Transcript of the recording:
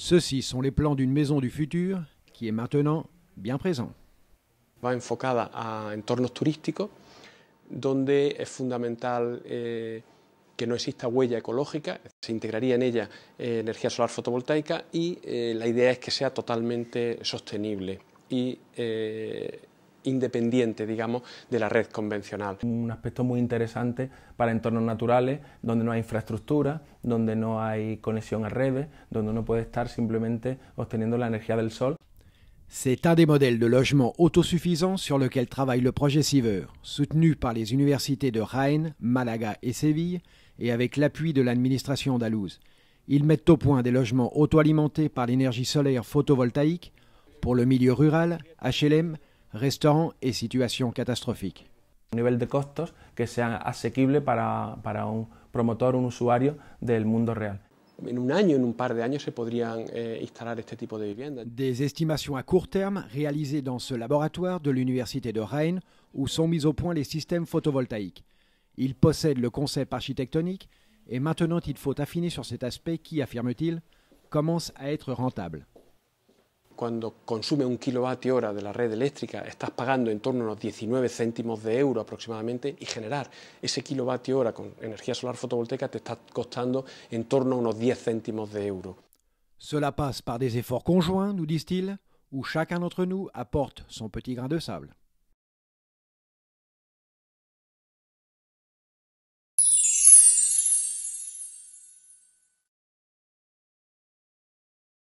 ceux son los les de una maison du futur qui est maintenant bien présent. Va enfocada a entornos turísticos donde es fundamental eh, que no exista huella ecológica, se integraría en ella eh, energía solar fotovoltaica y eh, la idea es que sea totalmente sostenible y independiente, digamos, de la red convencional. Un aspecto muy interesante para entornos naturales, donde no hay infraestructura, donde no hay conexión a redes, donde uno puede estar simplemente obteniendo la energía del sol. C'est un des modèles de logement autosuffisant sur lequel travaille le projet Siever, soutenu par les universités de Rennes, Malaga et Séville, et avec l'appui de l'administration andalouse. Ils mettent au point des logements auto-alimentés par l'énergie solaire photovoltaïque pour le milieu rural, HLM, restaurants et situations catastrophiques. de un un Des estimations à court terme réalisées dans ce laboratoire de l'Université de Rennes où sont mis au point les systèmes photovoltaïques. Il possède le concept architectonique et maintenant il faut affiner sur cet aspect qui, affirme-t-il, commence à être rentable. cuando consume un kilovatio hora de la red eléctrica, estás pagando en torno a unos 19 céntimos de euro aproximadamente y generar ese kilovatio hora con energía solar fotovoltaica te está costando en torno a unos 10 céntimos de euro. Cela passe par des efforts conjoints, nous disent-ils, où chacun d'entre nous apporte son petit grain de sable.